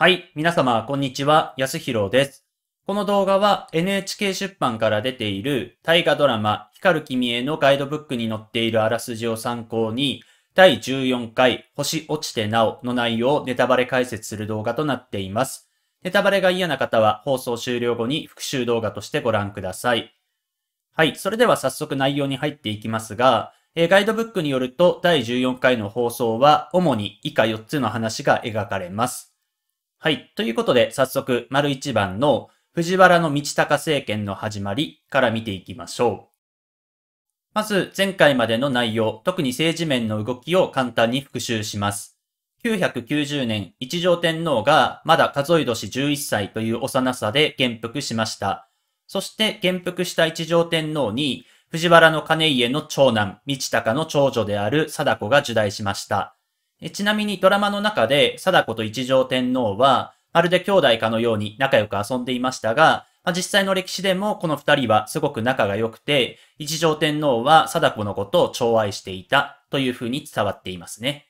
はい、皆様、こんにちは。安弘です。この動画は NHK 出版から出ている大河ドラマ、光る君へのガイドブックに載っているあらすじを参考に、第14回、星落ちてなおの内容をネタバレ解説する動画となっています。ネタバレが嫌な方は放送終了後に復習動画としてご覧ください。はい、それでは早速内容に入っていきますが、えガイドブックによると第14回の放送は主に以下4つの話が描かれます。はい。ということで、早速、丸一番の藤原道隆政権の始まりから見ていきましょう。まず、前回までの内容、特に政治面の動きを簡単に復習します。990年、一条天皇がまだ数え年11歳という幼さで元服しました。そして元服した一条天皇に、藤原の金家の長男、道隆の長女である貞子が受代しました。ちなみにドラマの中で貞子と一条天皇は、まるで兄弟かのように仲良く遊んでいましたが、まあ、実際の歴史でもこの二人はすごく仲が良くて、一条天皇は貞子のことを寵愛していたというふうに伝わっていますね。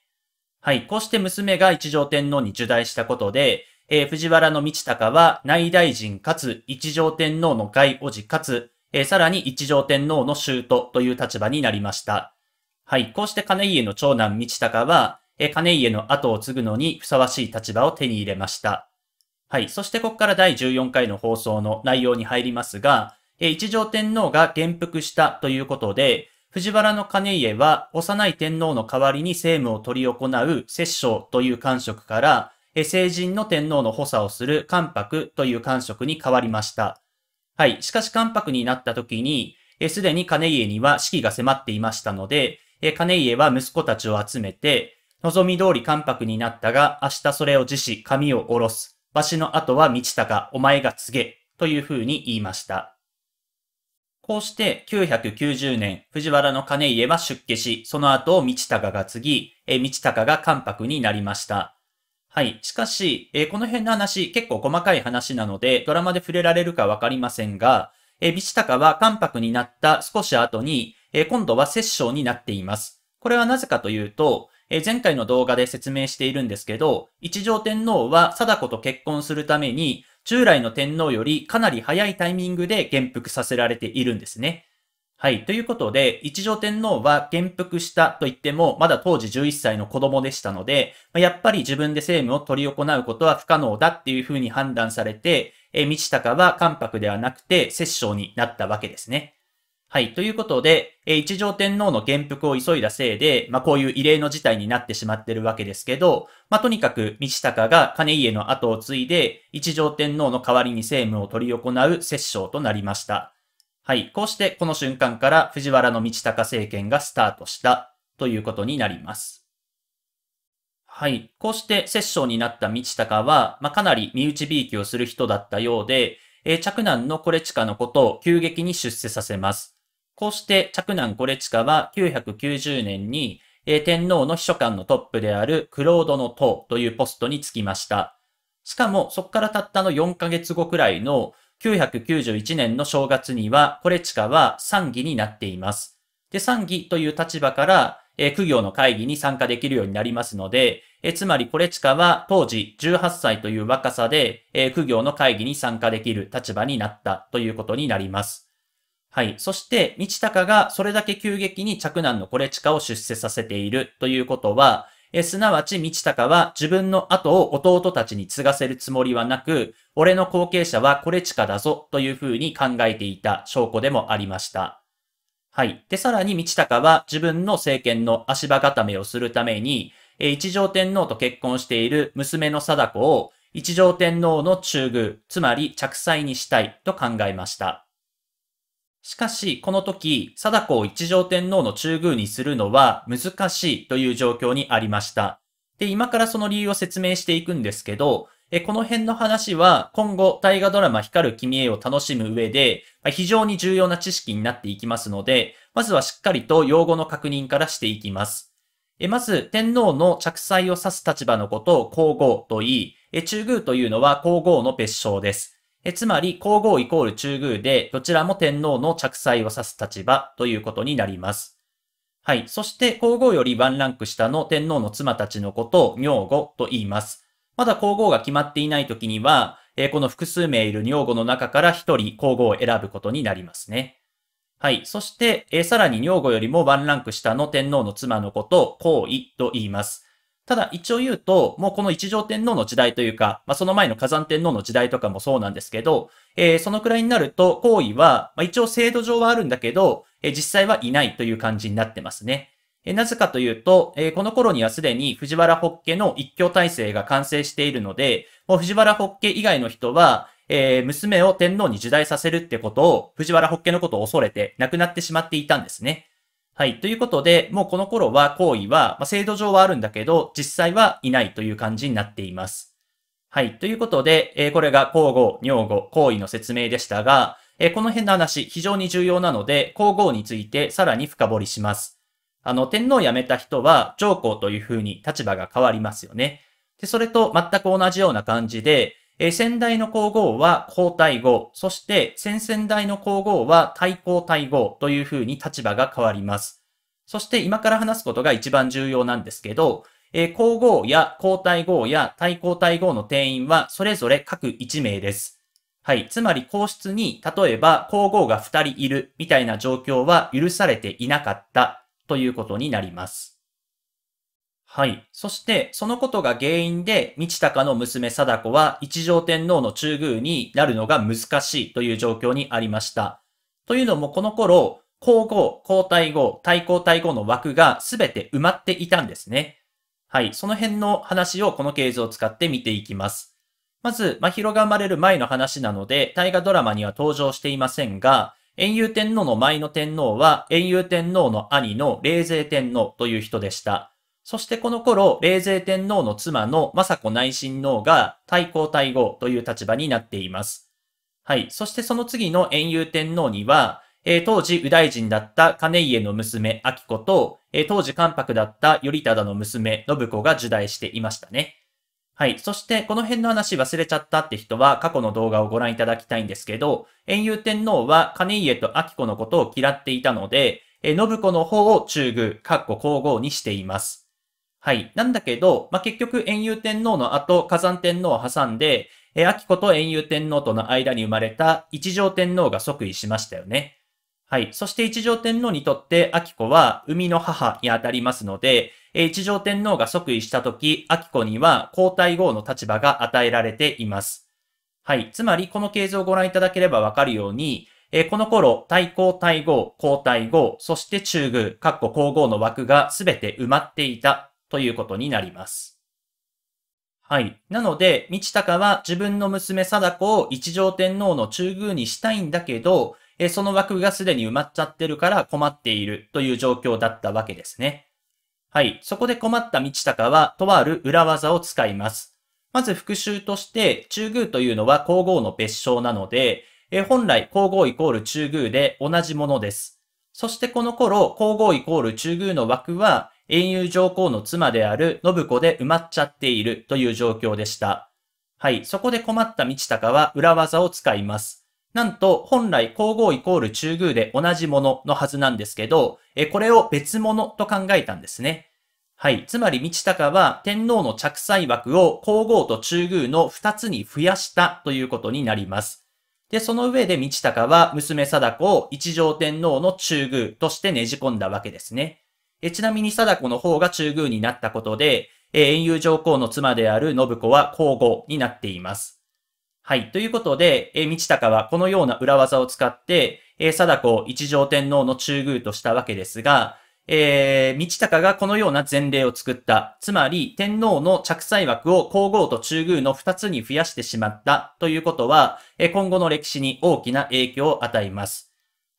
はい。こうして娘が一条天皇に受代したことで、えー、藤原道隆は内大臣かつ一条天皇の外おじかつ、えー、さらに一条天皇の徒という立場になりました。はい。こうして金家の長男道隆は、金家の後を継ぐのにふさわしい立場を手に入れました。はい。そしてここから第14回の放送の内容に入りますが、一条天皇が元服したということで、藤原の金家は幼い天皇の代わりに政務を取り行う摂政という官職から、成人の天皇の補佐をする関白という官職に変わりました。はい。しかし関白になった時に、すでに金家には指揮が迫っていましたので、金家は息子たちを集めて、望み通り関白になったが、明日それを辞し、髪を下ろす。わしの後は道ちたお前が告げ。というふうに言いました。こうして990年、藤原の金家は出家し、その後、道隆が継ぎ、え道隆が関白になりました。はい。しかし、えこの辺の話、結構細かい話なので、ドラマで触れられるかわかりませんが、え道隆は関白になった少し後に、え今度は摂政になっています。これはなぜかというと、え前回の動画で説明しているんですけど、一条天皇は貞子と結婚するために、従来の天皇よりかなり早いタイミングで元服させられているんですね。はい。ということで、一条天皇は元服したと言っても、まだ当時11歳の子供でしたので、やっぱり自分で政務を執り行うことは不可能だっていうふうに判断されて、え、道高は関白ではなくて摂政になったわけですね。はい。ということで、えー、一条天皇の元服を急いだせいで、まあ、こういう異例の事態になってしまってるわけですけど、まあ、とにかく、道隆が金家の後を継いで、一条天皇の代わりに政務を取り行う摂政となりました。はい。こうして、この瞬間から藤原道隆政権がスタートしたということになります。はい。こうして摂政になった道隆は、まあ、かなり身内びいきをする人だったようで、え着難のこれちかのことを急激に出世させます。こうして嫡男コレチカは990年に、え天皇の秘書官のトップであるクロードの塔というポストにつきました。しかも、そこからたったの4ヶ月後くらいの991年の正月には、コレチカは参議になっています。で、参議という立場から、えー、苦行の会議に参加できるようになりますので、えー、つまりコレチカは当時18歳という若さで、えー、苦行の会議に参加できる立場になったということになります。はい。そして、道高がそれだけ急激に嫡男のコレチカを出世させているということは、えすなわち道高は自分の後を弟たちに継がせるつもりはなく、俺の後継者はコレチカだぞというふうに考えていた証拠でもありました。はい。で、さらに道高は自分の政権の足場固めをするために、え一条天皇と結婚している娘の貞子を一条天皇の中宮、つまり着妻にしたいと考えました。しかし、この時、貞子を一条天皇の中宮にするのは難しいという状況にありました。で、今からその理由を説明していくんですけど、えこの辺の話は今後大河ドラマ光る君へを楽しむ上で非常に重要な知識になっていきますので、まずはしっかりと用語の確認からしていきます。えまず、天皇の着彩を指す立場のことを皇后と言い、え中宮というのは皇后の別称です。えつまり、皇后イコール中宮で、どちらも天皇の着彩を指す立場ということになります。はい。そして、皇后よりワンランク下の天皇の妻たちのことを女後と言います。まだ皇后が決まっていない時には、えこの複数名いる女後の中から一人皇后を選ぶことになりますね。はい。そして、えさらに女後よりもワンランク下の天皇の妻のことを皇位と言います。ただ一応言うと、もうこの一条天皇の時代というか、まあ、その前の火山天皇の時代とかもそうなんですけど、えー、そのくらいになると皇位は、まあ、一応制度上はあるんだけど、えー、実際はいないという感じになってますね。えー、なぜかというと、えー、この頃にはすでに藤原北家の一強体制が完成しているので、もう藤原北家以外の人は、えー、娘を天皇に受代させるってことを、藤原北家のことを恐れて亡くなってしまっていたんですね。はい。ということで、もうこの頃は行為は、まあ、制度上はあるんだけど、実際はいないという感じになっています。はい。ということで、えー、これが交互、尿語、行為の説明でしたが、えー、この辺の話、非常に重要なので、皇后についてさらに深掘りします。あの、天皇を辞めた人は、上皇という風に立場が変わりますよね。で、それと全く同じような感じで、え先代の皇后は皇太后、そして先々代の皇后は太皇太后というふうに立場が変わります。そして今から話すことが一番重要なんですけど、え皇后や皇太后や太皇太后の定員はそれぞれ各1名です。はい。つまり皇室に、例えば皇后が2人いるみたいな状況は許されていなかったということになります。はい。そして、そのことが原因で、道高の娘貞子は一条天皇の中宮になるのが難しいという状況にありました。というのも、この頃、皇后、皇太后、太后太后の枠が全て埋まっていたんですね。はい。その辺の話をこの系図を使って見ていきます。まず、まひが生まれる前の話なので、大河ドラマには登場していませんが、遠遊天皇の前の天皇は、遠遊天皇の兄の冷勢天皇という人でした。そしてこの頃、冷泉天皇の妻の政子内親王が太抗太后という立場になっています。はい。そしてその次の遠遊天皇には、えー、当時右大臣だった金家の娘、明子と、えー、当時関白だった頼忠の娘、信子が受代していましたね。はい。そして、この辺の話忘れちゃったって人は過去の動画をご覧いただきたいんですけど、遠遊天皇は金家と明子のことを嫌っていたので、えー、信子の方を中宮、かっこ皇后にしています。はい。なんだけど、まあ、結局、炎遊天皇の後、火山天皇を挟んで、え秋子と炎遊天皇との間に生まれた一条天皇が即位しましたよね。はい。そして一条天皇にとって、秋子は生みの母にあたりますので、え一条天皇が即位した時、秋子には皇太后の立場が与えられています。はい。つまり、この形状をご覧いただければわかるように、えこの頃、太后、太后、皇太后、そして中宮、括弧皇后の枠がすべて埋まっていたということになります。はい。なので、道隆は自分の娘貞子を一条天皇の中宮にしたいんだけど、えその枠がすでに埋まっちゃってるから困っているという状況だったわけですね。はい。そこで困った道隆は、とある裏技を使います。まず復習として、中宮というのは皇后の別称なので、え本来皇后イコール中宮で同じものです。そしてこの頃、皇后イコール中宮の枠は、英雄上皇の妻である信子で埋まっちゃっているという状況でした。はい、そこで困った道隆は裏技を使います。なんと、本来皇后イコール中宮で同じもののはずなんですけど、えこれを別物と考えたんですね。はい。つまり、道隆は天皇の着彩枠を皇后と中宮の二つに増やしたということになります。で、その上で道隆は娘貞子を一条天皇の中宮としてねじ込んだわけですね。えちなみに貞子の方が中宮になったことで、え遠遊上皇の妻である信子は皇后になっています。はい。ということで、え道隆はこのような裏技を使って、え貞子を一条天皇の中宮としたわけですが、えー、道隆がこのような前例を作った、つまり天皇の着彩枠を皇后と中宮の二つに増やしてしまったということは、え今後の歴史に大きな影響を与えます。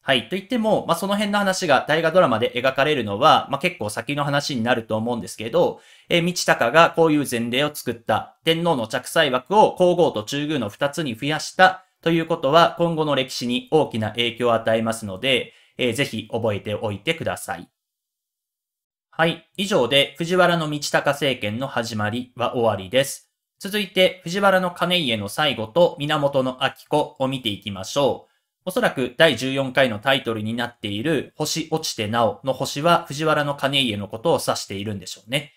はい。と言っても、まあ、その辺の話が大河ドラマで描かれるのは、まあ、結構先の話になると思うんですけど、え道高がこういう前例を作った、天皇の着彩枠を皇后と中宮の二つに増やしたということは、今後の歴史に大きな影響を与えますので、えー、ぜひ覚えておいてください。はい。以上で、藤原道高政権の始まりは終わりです。続いて、藤原の兼家の最後と源の秋子を見ていきましょう。おそらく第14回のタイトルになっている星落ちてなおの星は藤原の兼家のことを指しているんでしょうね。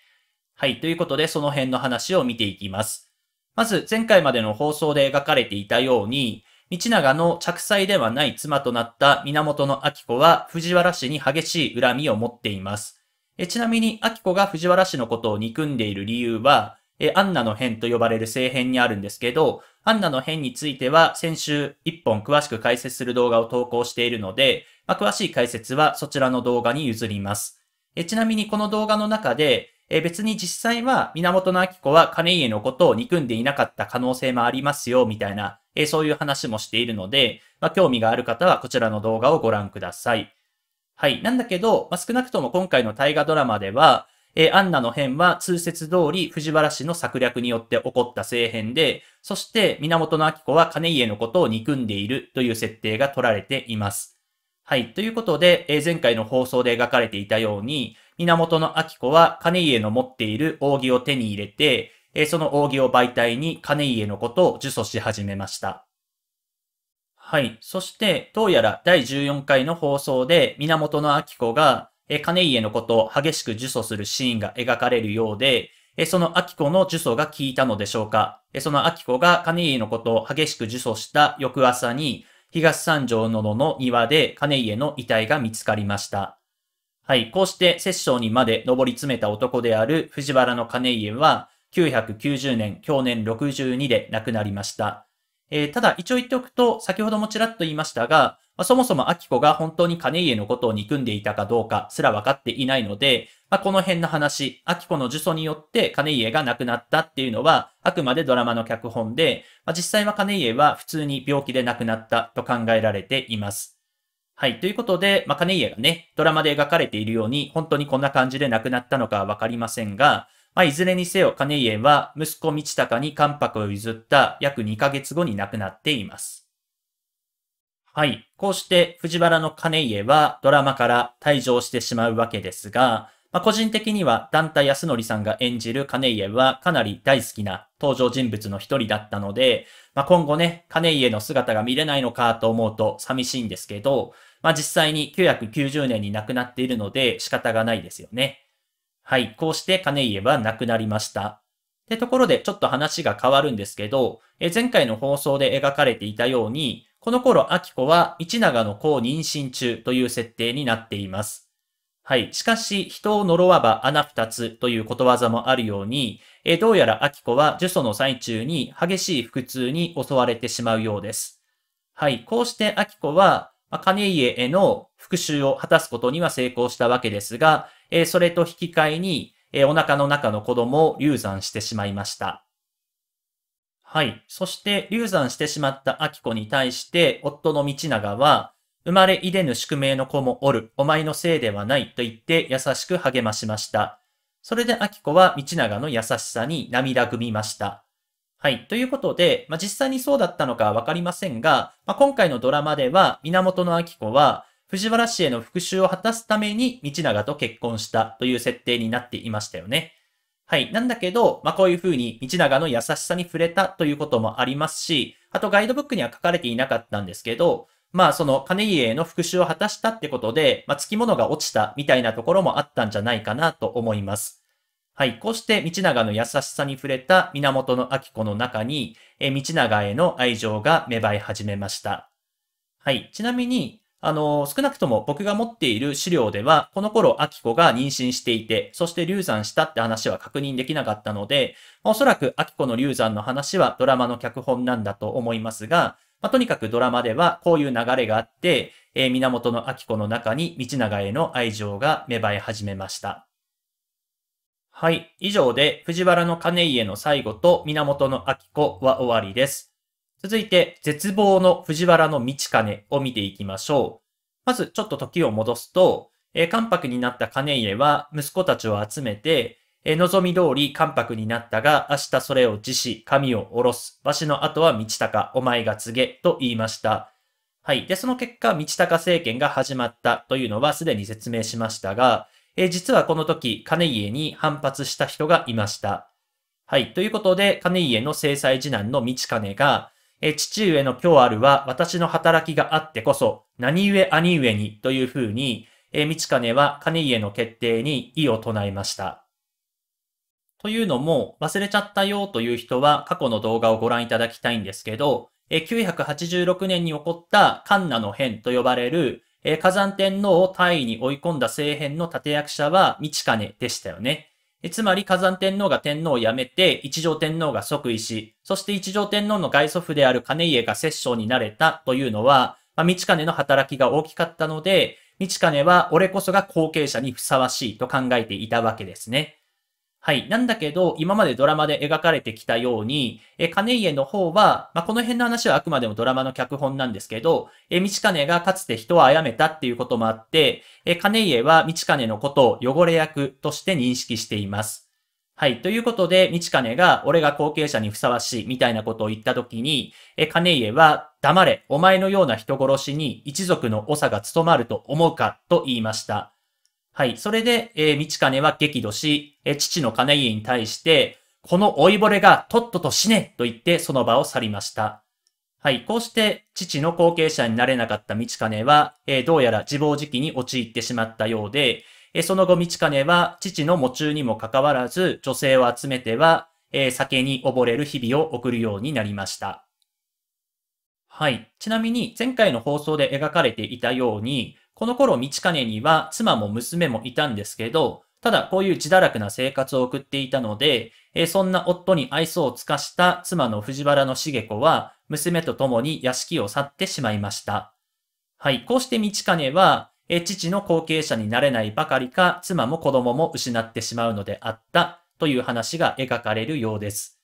はい。ということで、その辺の話を見ていきます。まず、前回までの放送で描かれていたように、道長の着妻ではない妻となった源の秋子は藤原氏に激しい恨みを持っています。えちなみに、秋子が藤原氏のことを憎んでいる理由は、え、アンナの変と呼ばれる政変にあるんですけど、アンナの変については先週1本詳しく解説する動画を投稿しているので、まあ、詳しい解説はそちらの動画に譲ります。えちなみにこの動画の中で、え別に実際は源明子は金家のことを憎んでいなかった可能性もありますよ、みたいな、えそういう話もしているので、まあ、興味がある方はこちらの動画をご覧ください。はい。なんだけど、まあ、少なくとも今回の大河ドラマでは、えー、アンナの変は通説通り藤原氏の策略によって起こった政変で、そして源明子は金家のことを憎んでいるという設定が取られています。はい。ということで、えー、前回の放送で描かれていたように、源明子は金家の持っている扇を手に入れて、えー、その扇を媒体に金家のことを呪詛し始めました。はい。そして、どうやら第14回の放送で、源明子がえ金家のことを激しく呪詛するシーンが描かれるようで、その秋子の呪詛が効いたのでしょうか。その秋子が金家のことを激しく呪詛した翌朝に、東三条の野の庭で金家の遺体が見つかりました。はい、こうして摂政にまで上り詰めた男である藤原の金家は、990年、去年62で亡くなりました。えー、ただ一応言っておくと、先ほどもちらっと言いましたが、まあ、そもそもアキコが本当に金家のことを憎んでいたかどうかすら分かっていないので、まあ、この辺の話、アキコの呪詛によって金家が亡くなったっていうのは、あくまでドラマの脚本で、まあ、実際は金家は普通に病気で亡くなったと考えられています。はい。ということで、まあ、金家がね、ドラマで描かれているように、本当にこんな感じで亡くなったのかはわかりませんが、まあ、いずれにせよ金家は息子道隆に関白を譲った約2ヶ月後に亡くなっています。はい。こうして藤原の兼家はドラマから退場してしまうわけですが、まあ、個人的には団体康則さんが演じる兼家はかなり大好きな登場人物の一人だったので、まあ、今後ね、兼家の姿が見れないのかと思うと寂しいんですけど、まあ、実際に990年に亡くなっているので仕方がないですよね。はい。こうして兼家は亡くなりました。ってところでちょっと話が変わるんですけど、え前回の放送で描かれていたように、この頃、アキコは一長の子を妊娠中という設定になっています。はい。しかし、人を呪わば穴二つということわざもあるように、えどうやらアキコは呪詛の最中に激しい腹痛に襲われてしまうようです。はい。こうしてアキコは、ま金家への復讐を果たすことには成功したわけですが、えそれと引き換えに、えー、お腹の中の子供を流産してしまいました。はい。そして、流産してしまった明子に対して、夫の道長は、生まれいでぬ宿命の子もおる、お前のせいではないと言って優しく励ましました。それで明子は道長の優しさに涙ぐみました。はい。ということで、まあ、実際にそうだったのかわかりませんが、まあ、今回のドラマでは、源の明子は、藤原氏への復讐を果たすために道長と結婚したという設定になっていましたよね。はい。なんだけど、まあ、こういうふうに道長の優しさに触れたということもありますし、あとガイドブックには書かれていなかったんですけど、まあその金家への復讐を果たしたってことで、まあ、付き物が落ちたみたいなところもあったんじゃないかなと思います。はい。こうして道長の優しさに触れた源明子の中に、え道長への愛情が芽生え始めました。はい。ちなみに、あの、少なくとも僕が持っている資料では、この頃、アキコが妊娠していて、そして流産したって話は確認できなかったので、おそらくアキコの流産の話はドラマの脚本なんだと思いますが、まあ、とにかくドラマではこういう流れがあって、えー、源のアキコの中に道長への愛情が芽生え始めました。はい。以上で、藤原の金家の最後と源のアキコは終わりです。続いて、絶望の藤原の道金を見ていきましょう。まず、ちょっと時を戻すと、えー、関白になった金家は息子たちを集めて、えー、望み通り関白になったが、明日それを辞し、神を下ろす。わしの後は道高、お前が告げ、と言いました。はい。で、その結果、道高政権が始まったというのはすでに説明しましたが、えー、実はこの時、金家に反発した人がいました。はい。ということで、金家の制裁次男の道金が、え父上の今日あるは私の働きがあってこそ、何故兄上にというふうに、え道金は金家の決定に異を唱えました。というのも、忘れちゃったよという人は過去の動画をご覧いただきたいんですけど、え986年に起こったカンナの変と呼ばれる、え火山天皇を大位に追い込んだ政変の立役者は道金でしたよね。つまり火山天皇が天皇を辞めて、一条天皇が即位し、そして一条天皇の外祖父である金家が摂政になれたというのは、まあ、道金の働きが大きかったので、道金は俺こそが後継者にふさわしいと考えていたわけですね。はい。なんだけど、今までドラマで描かれてきたように、え金家の方は、まあ、この辺の話はあくまでもドラマの脚本なんですけど、え道金がかつて人を殺めたっていうこともあって、え金家は道金のことを汚れ役として認識しています。はい。ということで、道金が、俺が後継者にふさわしい、みたいなことを言ったときに、え、金家は、黙れ、お前のような人殺しに一族の長が務まると思うか、と言いました。はい。それで、えー、道金は激怒し、えー、父の金家に対して、この老いぼれがとっとと死ねと言ってその場を去りました。はい。こうして、父の後継者になれなかった道金は、えー、どうやら自暴自棄に陥ってしまったようで、えー、その後道金は父の喪中にもかかわらず、女性を集めては、えー、酒に溺れる日々を送るようになりました。はい。ちなみに前回の放送で描かれていたように、この頃、道金には妻も娘もいたんですけど、ただこういう自堕落な生活を送っていたので、えそんな夫に愛想を尽かした妻の藤原の茂子は、娘と共に屋敷を去ってしまいました。はい、こうして道金は、え父の後継者になれないばかりか、妻も子供も失ってしまうのであったという話が描かれるようです。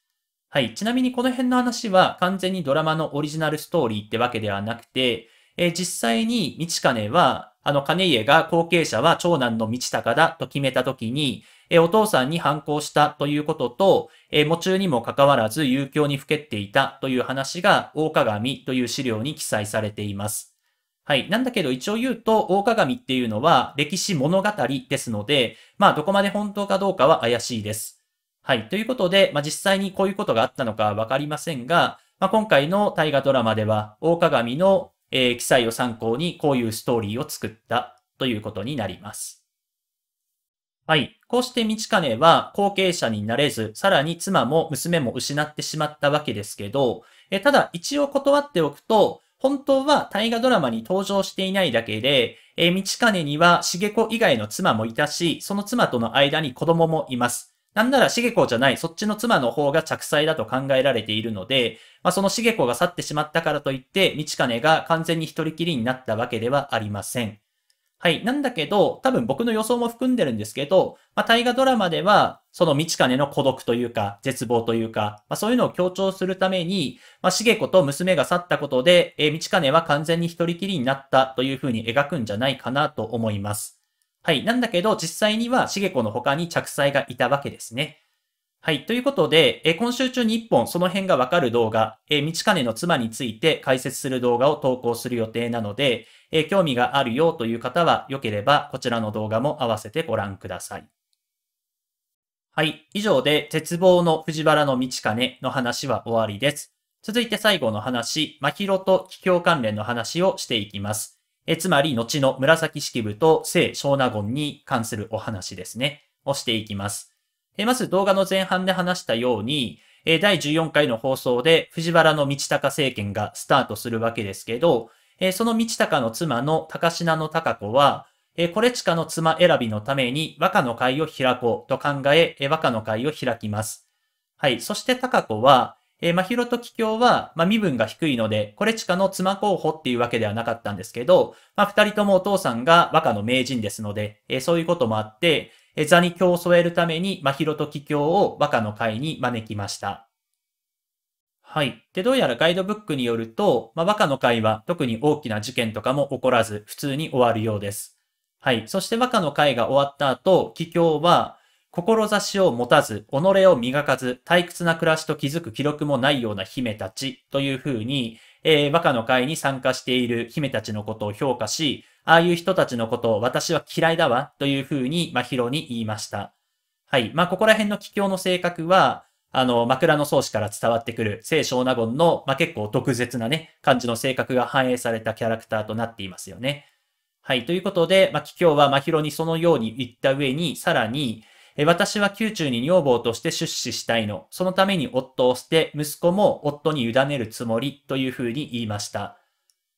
はい。ちなみにこの辺の話は完全にドラマのオリジナルストーリーってわけではなくて、えー、実際に道金は、あの、金家が後継者は長男の道隆だと決めた時に、えー、お父さんに反抗したということと、えー、夢中にもかかわらず遊興にふけっていたという話が、大鏡という資料に記載されています。はい。なんだけど一応言うと、大鏡っていうのは歴史物語ですので、まあどこまで本当かどうかは怪しいです。はい。ということで、まあ実際にこういうことがあったのかわかりませんが、まあ今回の大河ドラマでは、大鏡のえー、記載を参考にこういうストーリーを作ったということになります。はい。こうして道金は後継者になれず、さらに妻も娘も失ってしまったわけですけど、えただ一応断っておくと、本当は大河ドラマに登場していないだけで、え道金には茂子以外の妻もいたし、その妻との間に子供もいます。なんなら、しげ子じゃない、そっちの妻の方が着妻だと考えられているので、まあ、そのしげ子が去ってしまったからといって、道金が完全に一人きりになったわけではありません。はい。なんだけど、多分僕の予想も含んでるんですけど、まあ、大河ドラマでは、その道金の孤独というか、絶望というか、まあ、そういうのを強調するために、まあ、げ子と娘が去ったことで、えー、道金は完全に一人きりになったというふうに描くんじゃないかなと思います。はい。なんだけど、実際には、しげこの他に着彩がいたわけですね。はい。ということで、え今週中に一本、その辺がわかる動画、え道金の妻について解説する動画を投稿する予定なので、え興味があるよという方は、よければ、こちらの動画も合わせてご覧ください。はい。以上で、鉄棒の藤原の道金の話は終わりです。続いて最後の話、まひろと桔梗関連の話をしていきます。えつまり、後の紫式部と聖小納言に関するお話ですね、をしていきます。えまず動画の前半で話したように、え第14回の放送で藤原道隆政権がスタートするわけですけど、えその道隆の妻の高品の高子は、えこれレの妻選びのために和歌の会を開こうと考え、和歌の会を開きます。はい。そして高子は、えー、まひろと桔梗は、まあ、身分が低いので、これちかの妻候補っていうわけではなかったんですけど、まあ、二人ともお父さんが和歌の名人ですので、えー、そういうこともあって、えー、座に今を添えるために、まひろと桔梗を和歌の会に招きました。はい。で、どうやらガイドブックによると、まあ、和歌の会は特に大きな事件とかも起こらず、普通に終わるようです。はい。そして和歌の会が終わった後、桔梗は、志を持たず、己を磨かず、退屈な暮らしと気づく記録もないような姫たちというふうに、えー、和歌の会に参加している姫たちのことを評価し、ああいう人たちのことを私は嫌いだわというふうに、まひろに言いました。はい。まあ、ここら辺の気境の性格は、あの、枕草子から伝わってくる聖少納言の、まあ、結構毒舌なね、感じの性格が反映されたキャラクターとなっていますよね。はい。ということで、まあ、気境はまひろにそのように言った上に、さらに、私は宮中に女房として出資したいの。そのために夫を捨て、息子も夫に委ねるつもりというふうに言いました。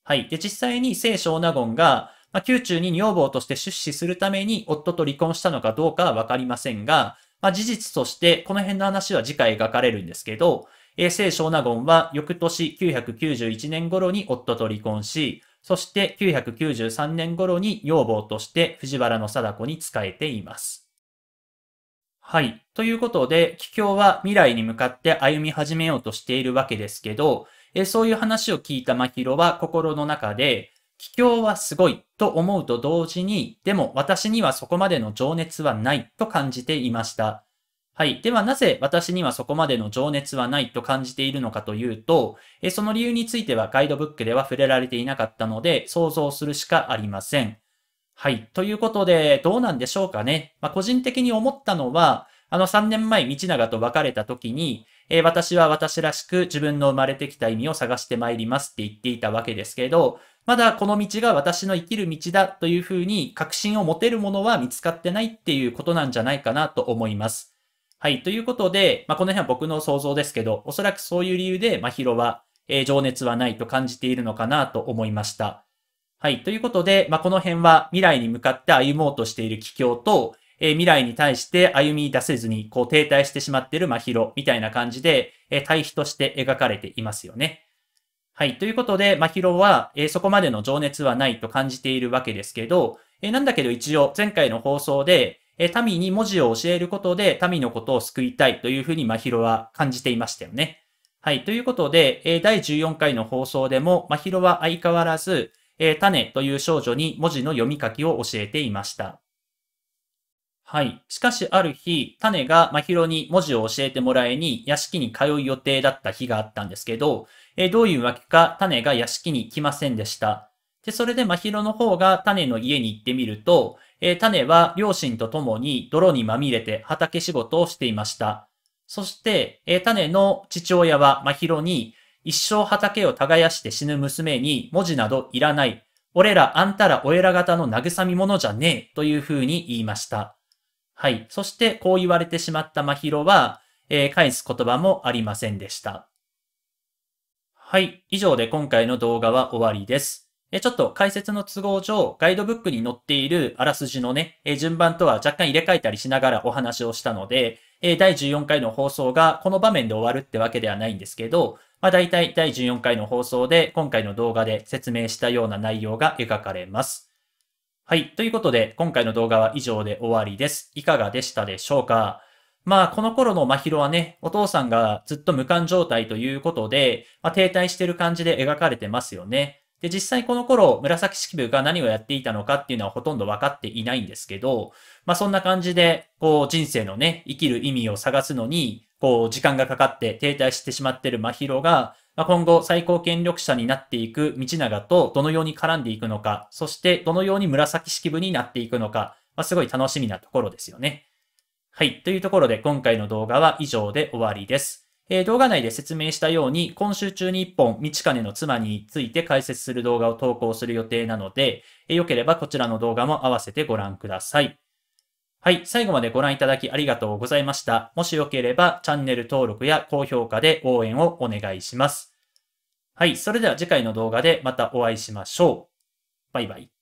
はい。で、実際に聖少納言が、まあ、宮中に女房として出資するために夫と離婚したのかどうかはわかりませんが、まあ、事実としてこの辺の話は次回描かれるんですけど、聖少納言は翌年991年頃に夫と離婚し、そして993年頃に女房として藤原の貞子に仕えています。はい。ということで、気境は未来に向かって歩み始めようとしているわけですけど、えそういう話を聞いた真ロは心の中で、気境はすごいと思うと同時に、でも私にはそこまでの情熱はないと感じていました。はい。ではなぜ私にはそこまでの情熱はないと感じているのかというと、えその理由についてはガイドブックでは触れられていなかったので、想像するしかありません。はい。ということで、どうなんでしょうかね。まあ、個人的に思ったのは、あの3年前、道長と別れた時に、えー、私は私らしく自分の生まれてきた意味を探してまいりますって言っていたわけですけど、まだこの道が私の生きる道だというふうに確信を持てるものは見つかってないっていうことなんじゃないかなと思います。はい。ということで、まあ、この辺は僕の想像ですけど、おそらくそういう理由で、まひろは、えー、情熱はないと感じているのかなと思いました。はい。ということで、まあ、この辺は未来に向かって歩もうとしている気境と、えー、未来に対して歩み出せずに、こう停滞してしまっている真宙みたいな感じで、えー、対比として描かれていますよね。はい。ということで、真宙は、えー、そこまでの情熱はないと感じているわけですけど、えー、なんだけど一応、前回の放送で、えー、民に文字を教えることで、民のことを救いたいというふうに真宙は感じていましたよね。はい。ということで、えー、第14回の放送でも、真宙は相変わらず、えー、種という少女に文字の読み書きを教えていました。はい。しかしある日、種が真宙に文字を教えてもらいに屋敷に通う予定だった日があったんですけど、えー、どういうわけか種が屋敷に来ませんでした。で、それで真宙の方が種の家に行ってみると、えー、種は両親と共に泥にまみれて畑仕事をしていました。そして、えー、種の父親は真宙に一生畑を耕して死ぬ娘に文字などいらない。俺らあんたらおえら型の慰み者じゃねえという風に言いました。はい。そしてこう言われてしまった真宙は、えー、返す言葉もありませんでした。はい。以上で今回の動画は終わりです。えちょっと解説の都合上、ガイドブックに載っているあらすじのね、え順番とは若干入れ替えたりしながらお話をしたので、え第14回の放送がこの場面で終わるってわけではないんですけど、まあ、大体第14回の放送で今回の動画で説明したような内容が描かれます。はい。ということで、今回の動画は以上で終わりです。いかがでしたでしょうかまあ、この頃の真広はね、お父さんがずっと無感状態ということで、まあ、停滞してる感じで描かれてますよね。で、実際この頃、紫式部が何をやっていたのかっていうのはほとんど分かっていないんですけど、まあそんな感じで、こう人生のね、生きる意味を探すのに、こう、時間がかかって停滞してしまっている真宙が、今後最高権力者になっていく道長とどのように絡んでいくのか、そしてどのように紫式部になっていくのか、まあ、すごい楽しみなところですよね。はい。というところで今回の動画は以上で終わりです。えー、動画内で説明したように、今週中に1本、道金の妻について解説する動画を投稿する予定なので、えー、よければこちらの動画も合わせてご覧ください。はい。最後までご覧いただきありがとうございました。もしよければチャンネル登録や高評価で応援をお願いします。はい。それでは次回の動画でまたお会いしましょう。バイバイ。